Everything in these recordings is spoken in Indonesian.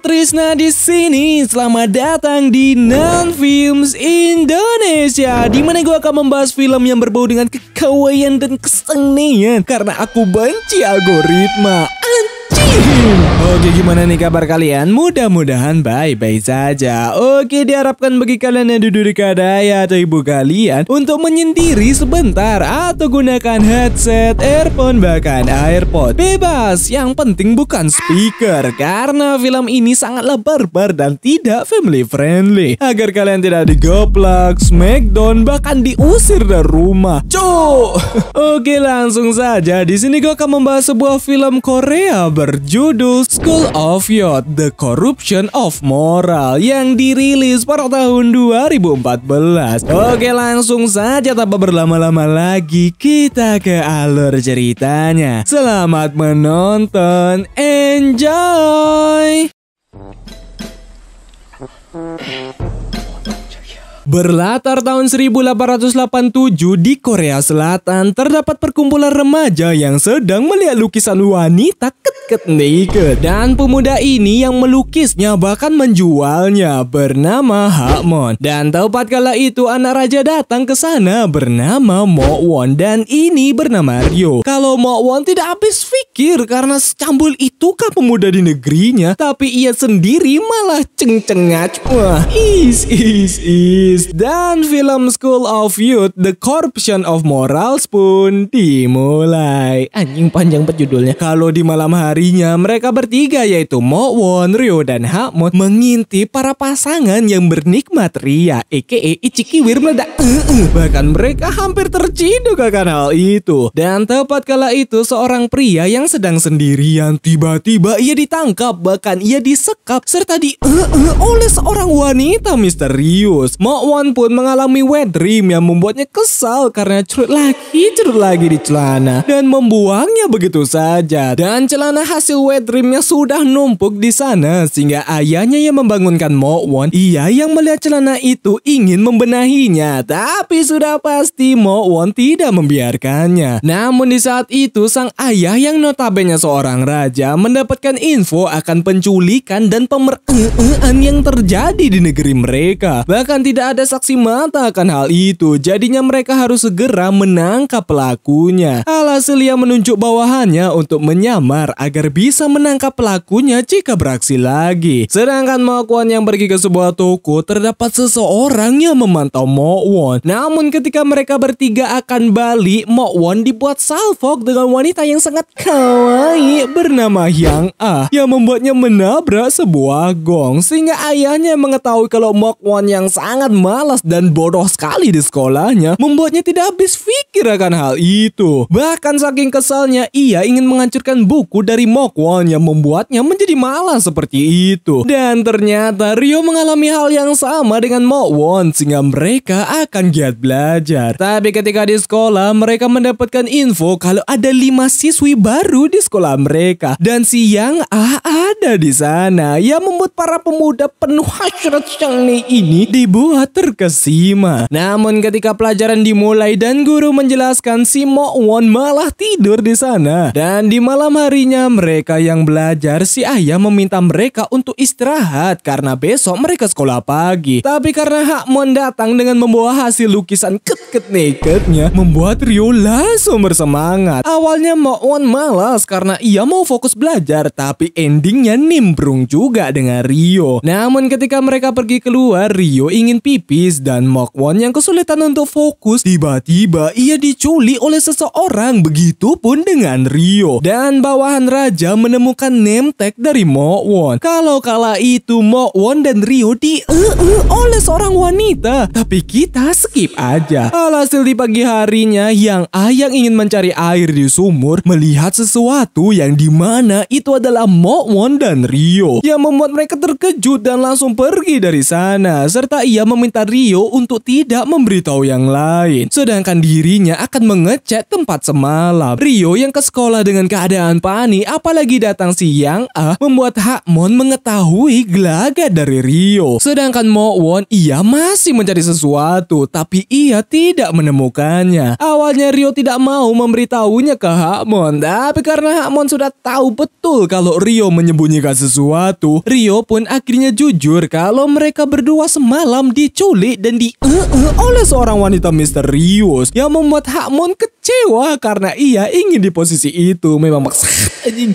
Trisna di sini. Selamat datang di Non Films Indonesia. Di mana gue akan membahas film yang berbau dengan kekawaian dan kesenian karena aku benci algoritma. Oke gimana nih kabar kalian? Mudah-mudahan baik-baik saja Oke diharapkan bagi kalian yang duduk di kadaya atau ibu kalian Untuk menyendiri sebentar Atau gunakan headset, earphone, bahkan airpod Bebas, yang penting bukan speaker Karena film ini sangatlah barbar dan tidak family friendly Agar kalian tidak digoplak, smackdown, bahkan diusir dari rumah Cuk! Oke langsung saja di sini gue akan membahas sebuah film Korea ber berjudul School of Youth: The Corruption of Moral yang dirilis pada tahun 2014. Oke, langsung saja tanpa berlama-lama lagi kita ke alur ceritanya. Selamat menonton. Enjoy. Berlatar tahun 1887 di Korea Selatan terdapat perkumpulan remaja yang sedang melihat lukisan wanita ket-ket naked dan pemuda ini yang melukisnya bahkan menjualnya bernama Hakmon dan tepat kala itu anak raja datang ke sana bernama Mokwon dan ini bernama Ryo. Kalau Mokwon tidak habis pikir karena secambul itukah pemuda di negerinya tapi ia sendiri malah ceng-cengat wah is is is dan film School of Youth The Corruption of Morals pun dimulai. Anjing panjang banget judulnya. Kalau di malam harinya mereka bertiga yaitu Mo Won, Ryo dan Hamon mengintip para pasangan yang bernikmat ria EKE Ichikiwir meledak. Uh, eh, uh. Eh, bahkan mereka hampir terciduk akan hal itu. Dan tepat kala itu seorang pria yang sedang sendirian tiba-tiba ia ditangkap bahkan ia disekap serta di uh, uh, oleh seorang wanita misterius. Mo Nok Won pun mengalami wet dream yang membuatnya kesal karena cerut lagi, cerut lagi di celana dan membuangnya begitu saja. Dan celana hasil wet dreamnya sudah numpuk di sana sehingga ayahnya yang membangunkan Mo Won. Ia yang melihat celana itu ingin membenahinya, tapi sudah pasti Mo Won tidak membiarkannya. Namun di saat itu sang ayah yang notabene seorang raja mendapatkan info akan penculikan dan pemerintahan eh, eh, yang terjadi di negeri mereka. Bahkan tidak ada saksi mata akan hal itu, jadinya mereka harus segera menangkap pelakunya. Alhasil ia menunjuk bawahannya untuk menyamar agar bisa menangkap pelakunya jika beraksi lagi. Sedangkan Mokwon yang pergi ke sebuah toko terdapat seseorang yang memantau Mokwon. Namun ketika mereka bertiga akan balik, Mokwon dibuat salfok dengan wanita yang sangat kawaii bernama Hyang Ah yang membuatnya menabrak sebuah gong sehingga ayahnya mengetahui kalau Mokwon yang sangat malas dan bodoh sekali di sekolahnya membuatnya tidak habis pikir akan hal itu. Bahkan saking kesalnya, ia ingin menghancurkan buku dari Mokwon yang membuatnya menjadi malas seperti itu. Dan ternyata Rio mengalami hal yang sama dengan Mokwon sehingga mereka akan giat belajar. Tapi ketika di sekolah, mereka mendapatkan info kalau ada lima siswi baru di sekolah mereka. Dan siang A ah ada di sana yang membuat para pemuda penuh hasrat yang ini dibuat terkesima. Namun ketika pelajaran dimulai dan guru menjelaskan si Mo Won malah tidur di sana. Dan di malam harinya mereka yang belajar si ayah meminta mereka untuk istirahat karena besok mereka sekolah pagi. Tapi karena Hak Hakmon datang dengan membawa hasil lukisan ket-ket nakednya membuat Rio langsung bersemangat. Awalnya Mo Won malas karena ia mau fokus belajar tapi endingnya nimbrung juga dengan Rio. Namun ketika mereka pergi keluar Rio ingin pipi tipis dan Mokwon yang kesulitan untuk fokus, tiba-tiba ia diculik oleh seseorang begitupun dengan Rio. Dan bawahan raja menemukan name tag dari Mokwon. Kalau kala itu Mokwon dan Rio di -e -e oleh seorang wanita. Tapi kita skip aja. Alhasil di pagi harinya yang Ayang ingin mencari air di sumur melihat sesuatu yang dimana itu adalah Mokwon dan Rio yang membuat mereka terkejut dan langsung pergi dari sana serta ia meminta meminta Rio untuk tidak memberitahu yang lain. Sedangkan dirinya akan mengecek tempat semalam. Rio yang ke sekolah dengan keadaan panik apalagi datang siang ah membuat Hakmon mengetahui gelagat dari Rio. Sedangkan Mo Mowon ia masih mencari sesuatu tapi ia tidak menemukannya. Awalnya Rio tidak mau memberitahunya ke Hakmon tapi karena Hakmon sudah tahu betul kalau Rio menyembunyikan sesuatu, Rio pun akhirnya jujur kalau mereka berdua semalam di diculik dan di oleh seorang wanita misterius yang membuat Hakmon kecewa karena ia ingin di posisi itu memang maksa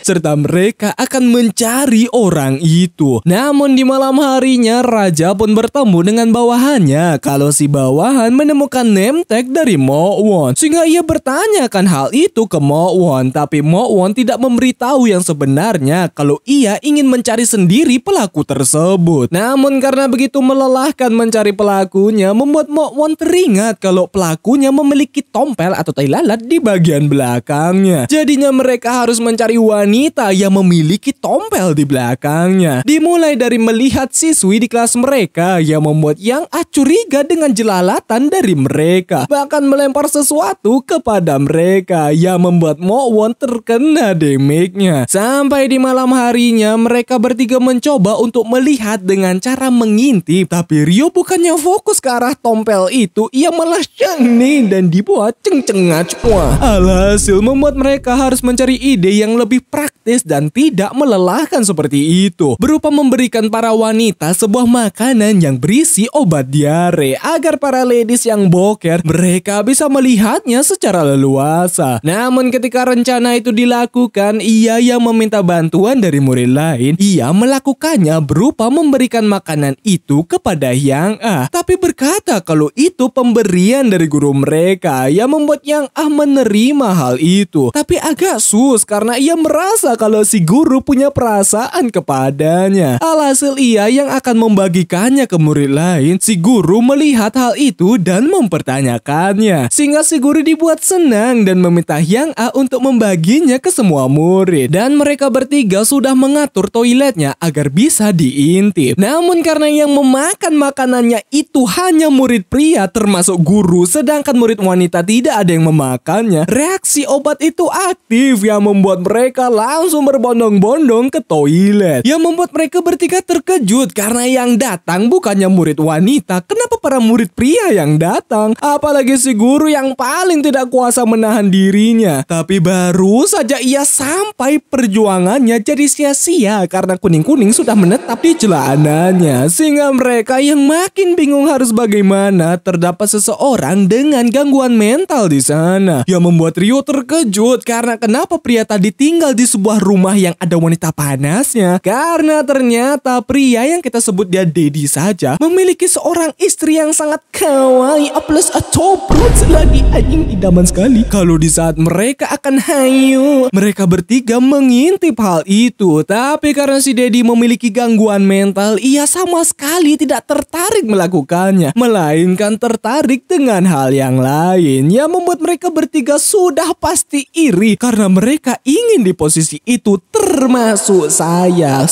serta mereka akan mencari orang itu. Namun di malam harinya raja pun bertemu dengan bawahannya kalau si bawahan menemukan nemtek dari Mo Won. Sehingga ia bertanyakan hal itu ke Mo Won tapi Mo Won tidak memberitahu yang sebenarnya kalau ia ingin mencari sendiri pelaku tersebut. Namun karena begitu melelahkan mencari pelakunya membuat Mo Won teringat kalau pelakunya memiliki tompel atau tai lalat di bagian belakangnya. Jadinya mereka harus mencari dari wanita yang memiliki tompel di belakangnya. Dimulai dari melihat siswi di kelas mereka yang membuat Yang A ah curiga dengan jelalatan dari mereka. Bahkan melempar sesuatu kepada mereka yang membuat Mo Won terkena demiknya. Sampai di malam harinya mereka bertiga mencoba untuk melihat dengan cara mengintip. Tapi Rio bukannya fokus ke arah tompel itu, ia malah cengni dan dibuat ceng-cengat semua. Alhasil membuat mereka harus mencari ide yang lebih lebih praktis dan tidak melelahkan seperti itu, berupa memberikan para wanita sebuah makanan yang berisi obat diare agar para ladies yang boker mereka bisa melihatnya secara leluasa. Namun ketika rencana itu dilakukan, ia yang meminta bantuan dari murid lain, ia melakukannya berupa memberikan makanan itu kepada Yang ah tapi berkata kalau itu pemberian dari guru mereka yang membuat Yang ah menerima hal itu. Tapi agak sus karena ia merasa kalau si guru punya perasaan kepadanya. Alhasil ia yang akan membagikannya ke murid lain, si guru melihat hal itu dan mempertanyakannya. Sehingga si guru dibuat senang dan meminta Yang A untuk membaginya ke semua murid. Dan mereka bertiga sudah mengatur toiletnya agar bisa diintip. Namun karena yang memakan makanannya itu hanya murid pria termasuk guru, sedangkan murid wanita tidak ada yang memakannya, reaksi obat itu aktif yang membuat mereka mereka langsung berbondong-bondong ke toilet. Yang membuat mereka bertiga terkejut karena yang datang bukannya murid wanita. Kenapa para murid pria yang datang? Apalagi si guru yang paling tidak kuasa menahan dirinya. Tapi baru saja ia sampai perjuangannya jadi sia-sia karena kuning-kuning sudah menetap di celananya. Sehingga mereka yang makin bingung harus bagaimana terdapat seseorang dengan gangguan mental di sana. Yang membuat Rio terkejut karena kenapa pria tadi tinggal tinggal di sebuah rumah yang ada wanita panasnya. Karena ternyata pria yang kita sebut dia Dedi saja memiliki seorang istri yang sangat kawaii plus atopot lagi anjing idaman sekali. Kalau di saat mereka akan hayu, mereka bertiga mengintip hal itu. Tapi karena si Dedi memiliki gangguan mental, ia sama sekali tidak tertarik melakukannya. Melainkan tertarik dengan hal yang lain yang membuat mereka bertiga sudah pasti iri karena mereka ingin di posisi itu termasuk saya.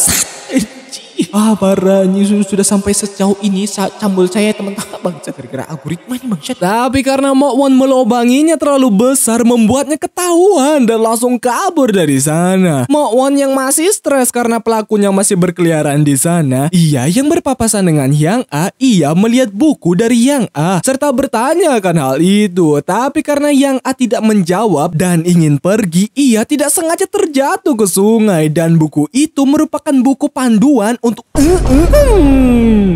Ah parah, ini sudah sampai sejauh ini saat cambul saya teman kakak ah, bangsa gara-gara algoritma ini bangsa. Tapi karena Mokwan melobanginya terlalu besar membuatnya ketahuan dan langsung kabur dari sana. Mokwan yang masih stres karena pelakunya masih berkeliaran di sana. Ia yang berpapasan dengan Yang A, ia melihat buku dari Yang A serta bertanya akan hal itu. Tapi karena Yang A tidak menjawab dan ingin pergi, ia tidak sengaja terjatuh ke sungai dan buku itu merupakan buku panduan und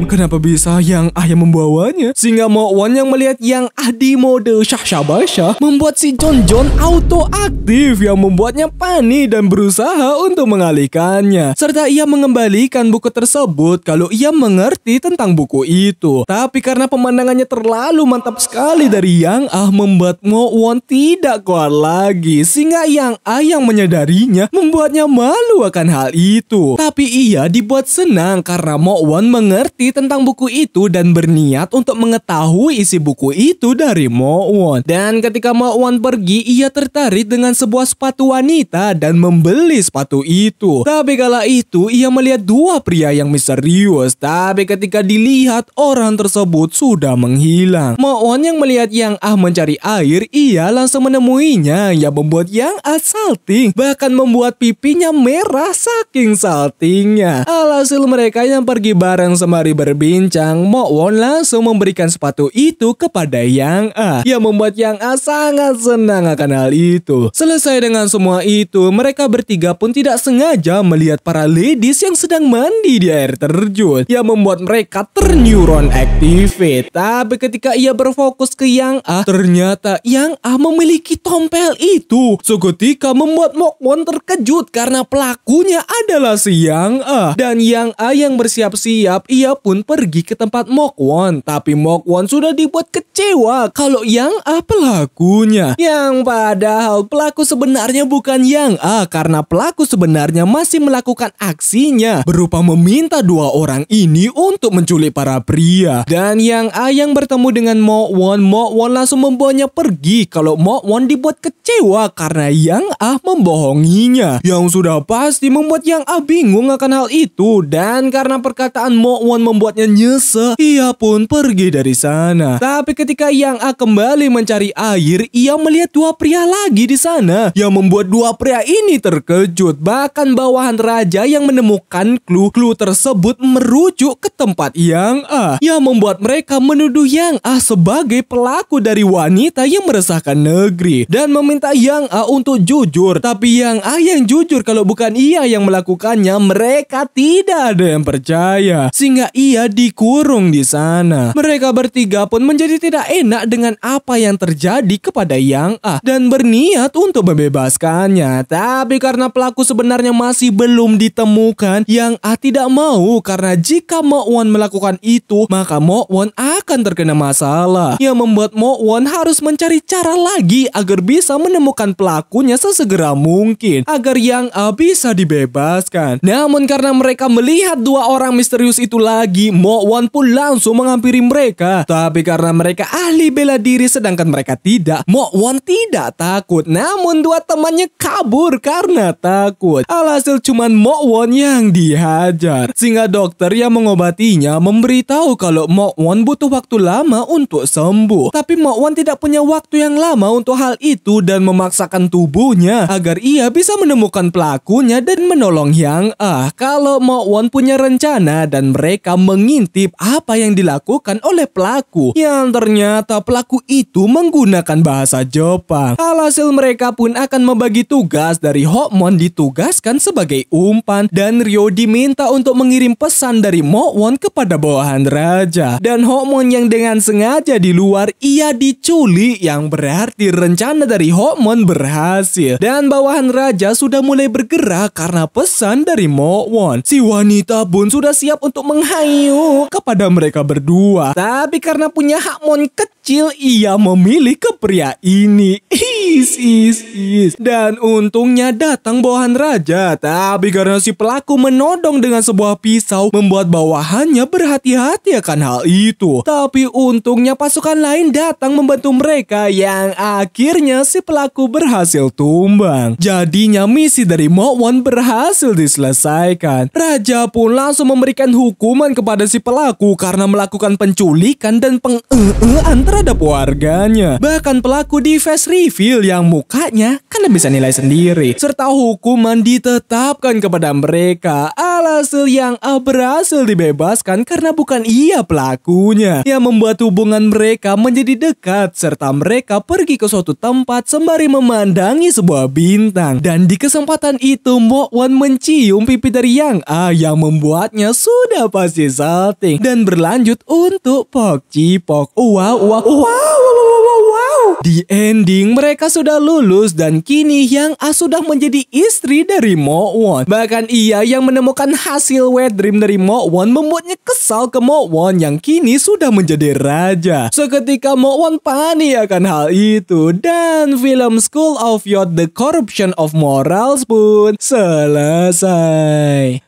kenapa bisa yang yang membawanya? Sehingga Mokwan yang melihat yang di mode syah Basha membuat si John John auto aktif yang membuatnya panik dan berusaha untuk mengalihkannya. Serta ia mengembalikan buku tersebut kalau ia mengerti tentang buku itu. Tapi karena pemandangannya terlalu mantap sekali dari Yang Ah membuat Wan tidak kuat lagi. sehingga Yang Ah yang menyadarinya membuatnya malu akan hal itu. Tapi ia dibuat senang karena Mo Won mengerti tentang buku itu dan berniat untuk mengetahui isi buku itu dari Mo Won. Dan ketika Mo Won pergi, ia tertarik dengan sebuah sepatu wanita dan membeli sepatu itu. Tapi kala itu, ia melihat dua pria yang misterius. Tapi ketika dilihat, orang tersebut sudah menghilang. Mo Won yang melihat Yang Ah mencari air, ia langsung menemuinya yang membuat Yang Ah salting. Bahkan membuat pipinya merah saking saltingnya. Alhasil mereka yang pergi bareng sembari berbincang, Mo Won langsung memberikan sepatu itu kepada Yang A, yang membuat Yang A sangat senang akan hal itu. Selesai dengan semua itu, mereka bertiga pun tidak sengaja melihat para ladies yang sedang mandi di air terjun, yang membuat mereka terneuron activate. Tapi ketika ia berfokus ke Yang A, ternyata Yang A memiliki tompel itu. Seketika membuat Mo Won terkejut karena pelakunya adalah si Yang A. Dan Yang A yang bersiap-siap, ia pun pergi ke tempat Mokwon. Tapi Mokwon sudah dibuat kecewa kalau Yang A pelakunya. Yang padahal pelaku sebenarnya bukan Yang A karena pelaku sebenarnya masih melakukan aksinya berupa meminta dua orang ini untuk menculik para pria. Dan Yang A yang bertemu dengan Mokwon, Mokwon langsung membawanya pergi kalau Mokwon dibuat kecewa karena Yang A membohonginya. Yang sudah pasti membuat Yang A bingung akan hal itu dan dan karena perkataan Mo Won membuatnya nyesek, ia pun pergi dari sana. Tapi ketika Yang A kembali mencari air, ia melihat dua pria lagi di sana yang membuat dua pria ini terkejut. Bahkan bawahan raja yang menemukan clue-clue tersebut merujuk ke tempat Yang A yang membuat mereka menuduh Yang A sebagai pelaku dari wanita yang meresahkan negeri dan meminta Yang A untuk jujur. Tapi Yang A yang jujur kalau bukan ia yang melakukannya, mereka tidak ada yang percaya, sehingga ia dikurung di sana. Mereka bertiga pun menjadi tidak enak dengan apa yang terjadi kepada Yang A dan berniat untuk membebaskannya. Tapi karena pelaku sebenarnya masih belum ditemukan, Yang A tidak mau karena jika Mo Won melakukan itu, maka Mo Won akan terkena masalah yang membuat Mo Won harus mencari cara lagi agar bisa menemukan pelakunya sesegera mungkin agar Yang A bisa dibebaskan. Namun karena mereka melihat Melihat dua orang misterius itu lagi, Mo Wan pun langsung menghampiri mereka. Tapi karena mereka ahli bela diri sedangkan mereka tidak, Mo Wan tidak takut. Namun dua temannya kabur karena takut. Alhasil cuman Mo Wan yang dihajar. Sehingga dokter yang mengobatinya memberitahu kalau Mo Wan butuh waktu lama untuk sembuh. Tapi Mo Wan tidak punya waktu yang lama untuk hal itu dan memaksakan tubuhnya agar ia bisa menemukan pelakunya dan menolong Yang Ah. Kalau Mo Wan punya punya rencana dan mereka mengintip apa yang dilakukan oleh pelaku yang ternyata pelaku itu menggunakan bahasa Jepang. Alhasil mereka pun akan membagi tugas dari Hokmon ditugaskan sebagai umpan dan Rio diminta untuk mengirim pesan dari Moon kepada bawahan raja. Dan Hokmon yang dengan sengaja di luar ia diculik yang berarti rencana dari Hokmon berhasil. Dan bawahan raja sudah mulai bergerak karena pesan dari Moon Si wanita bun, sudah siap untuk menghayu kepada mereka berdua. Tapi karena punya hak mon kecil, ia memilih ke pria ini. Is, is, is. Dan untungnya datang bawahan raja. Tapi karena si pelaku menodong dengan sebuah pisau, membuat bawahannya berhati-hati akan hal itu. Tapi untungnya pasukan lain datang membantu mereka yang akhirnya si pelaku berhasil tumbang. Jadinya misi dari Mo Wan berhasil diselesaikan. Raja pun langsung memberikan hukuman kepada si pelaku karena melakukan penculikan dan peng -e -e terhadap warganya. Bahkan pelaku di face review yang mukanya kan bisa nilai sendiri. Serta hukuman ditetapkan kepada mereka. Alhasil yang berhasil dibebaskan karena bukan ia pelakunya. Yang membuat hubungan mereka menjadi dekat. Serta mereka pergi ke suatu tempat sembari memandangi sebuah bintang. Dan di kesempatan itu Mo Wan mencium pipi dari Yang A yang membuatnya sudah pasti salting. Dan berlanjut untuk Pok Cipok. Wow, wow, wow, wow, wow, wow. Di ending, mereka sudah lulus dan kini Yang A ah sudah menjadi istri dari Mo Won. Bahkan ia yang menemukan hasil wet dream dari Mo Won membuatnya kesal ke Mo Won yang kini sudah menjadi raja. Seketika Mo Won panik akan hal itu dan film School of Yacht The Corruption of Morals pun selesai.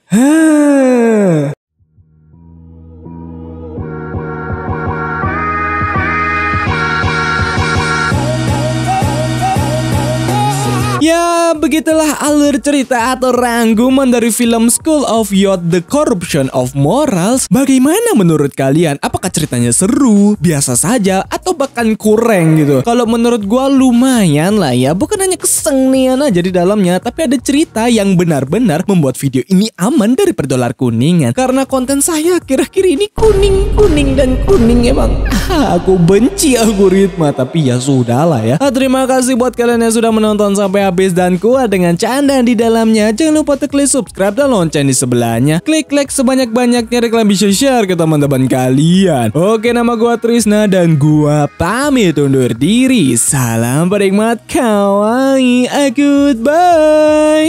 begitulah alur cerita atau rangkuman dari film School of Youth The Corruption of Morals. Bagaimana menurut kalian? Apakah ceritanya seru, biasa saja, atau bahkan kurang gitu? Kalau menurut gue lumayan lah ya, bukan hanya kesengnian aja di dalamnya, tapi ada cerita yang benar-benar membuat video ini aman dari perdolar kuningan. Karena konten saya akhir-akhir ini kuning, kuning, dan kuning emang. aku benci algoritma tapi ya sudahlah ya nah, terima kasih buat kalian yang sudah menonton sampai habis dan kuat dengan candaan di dalamnya jangan lupa klik subscribe dan lonceng di sebelahnya klik like sebanyak-banyaknya dan bisa share ke teman-teman kalian oke nama gua Trisna dan gua pamit undur diri salam penikmat kawaii akut bye